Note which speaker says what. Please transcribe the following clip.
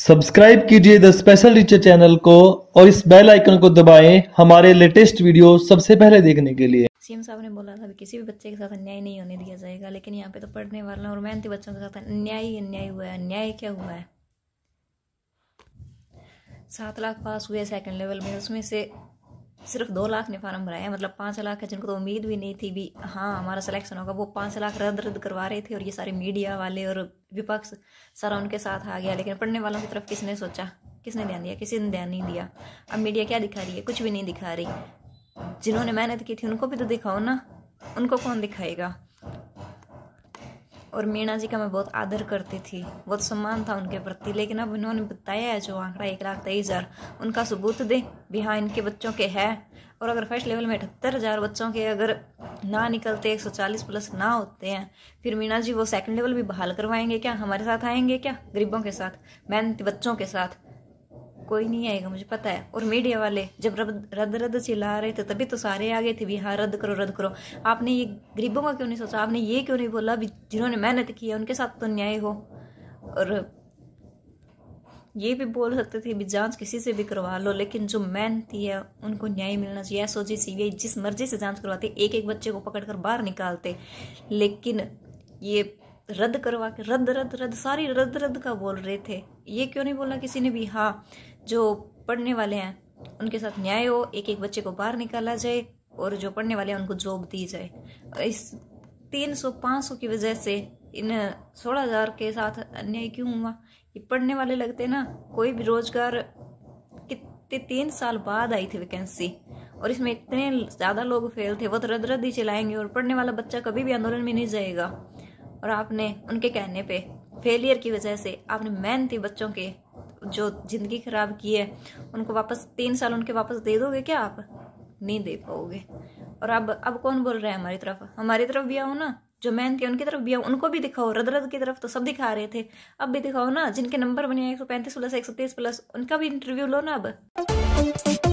Speaker 1: subscribe कीजिए the special teacher channel को और इस बेल आइकन को दबाएं हमारे लेटेस्ट वीडियो सबसे पहले देखने के लिए सीएम साहब ने बोला था किसी भी बच्चे के साथ अन्याय नहीं होने दिया जाएगा लेकिन यहाँ पे तो पढ़ने वाला और मेहनती बच्चों के साथ अन्याय अन्याय हुआ है अन्याय क्या हुआ है सात लाख पास हुए सेकंड लेवल में उसमें से सिर्फ दो लाख ने फार्म भराया मतलब पाँच लाख है जिनको तो उम्मीद भी नहीं थी भी हाँ हमारा सिलेक्शन होगा वो पाँच लाख रद्द रद्द करवा रहे थे और ये सारे मीडिया वाले और विपक्ष सारा उनके साथ आ गया लेकिन पढ़ने वालों की तरफ किसने सोचा किसने ध्यान दिया किसी ने ध्यान नहीं दिया अब मीडिया क्या दिखा रही है कुछ भी नहीं दिखा रही जिन्होंने मेहनत की थी उनको भी तो दिखाओ ना उनको कौन दिखाएगा और मीणा जी का मैं बहुत आदर करती थी बहुत सम्मान था उनके प्रति लेकिन अब इन्होंने बताया है जो आंकड़ा एक लाख तेईस हज़ार उनका सबूत दे भी हाँ इनके बच्चों के है और अगर फर्स्ट लेवल में अठहत्तर हज़ार बच्चों के अगर ना निकलते एक सौ चालीस प्लस ना होते हैं फिर मीणा जी वो सेकंड लेवल भी बहाल करवाएंगे क्या हमारे साथ आएंगे क्या गरीबों के साथ मेहनती बच्चों के साथ कोई नहीं आएगा मुझे पता है और मीडिया वाले जब रद रद, रद चिल्ला रहे थे तभी तो सारे आ गए थे भी हाँ रद्द करो रद्द करो आपने ये गरीबों का क्यों नहीं सोचा आपने ये क्यों नहीं बोला अभी जिन्होंने मेहनत की है उनके साथ तो न्याय हो और ये भी बोल सकते थे भी जांच किसी से भी करवा लो लेकिन जो मेहनती है उनको न्याय मिलना चाहिए S O ji C B I जिस मर्जी से जांच करवाते एक एक बच्चे को पकड़कर बाहर निकालते लेकिन ये रद्द करवा के रद्द रद्द रद्द सारी रद्द रद्द का बोल रहे थे ये क्यों नहीं बोला किसी ने भी हाँ जो पढ़ने वाले हैं उनके साथ न्याय हो एक एक बच्चे को बाहर निकाला जाए और जो पढ़ने वाले हैं उनको जॉब दी जाए इस तीन सौ पाँच सौ की वजह से इन सोलह हजार के साथ अन्याय क्यों हुआ ये पढ़ने वाले लगते ना कोई भी रोजगार कितने तीन साल बाद आई थी वैकेंसी और इसमें इतने ज़्यादा लोग फेल थे वो तो रद्द रद्द ही चलाएंगे और पढ़ने वाला बच्चा कभी भी आंदोलन में नहीं जाएगा और आपने उनके कहने पे फेलियर की वजह से आपने मेहनती बच्चों के जो ज़िंदगी खराब की है उनको वापस तीन साल उनके वापस दे दोगे क्या आप नहीं दे पाओगे और अब अब कौन बोल रहा है हमारी तरफ हमारी तरफ भी आओ ना जो मेहनत है उनकी तरफ भी आओ उनको भी दिखाओ रद रद की तरफ तो सब दिखा रहे थे अब भी दिखाओ ना जिनके नंबर बने एक सौ पैंतीस प्लस एक सौ तीस प्लस उनका भी इंटरव्यू लो ना अब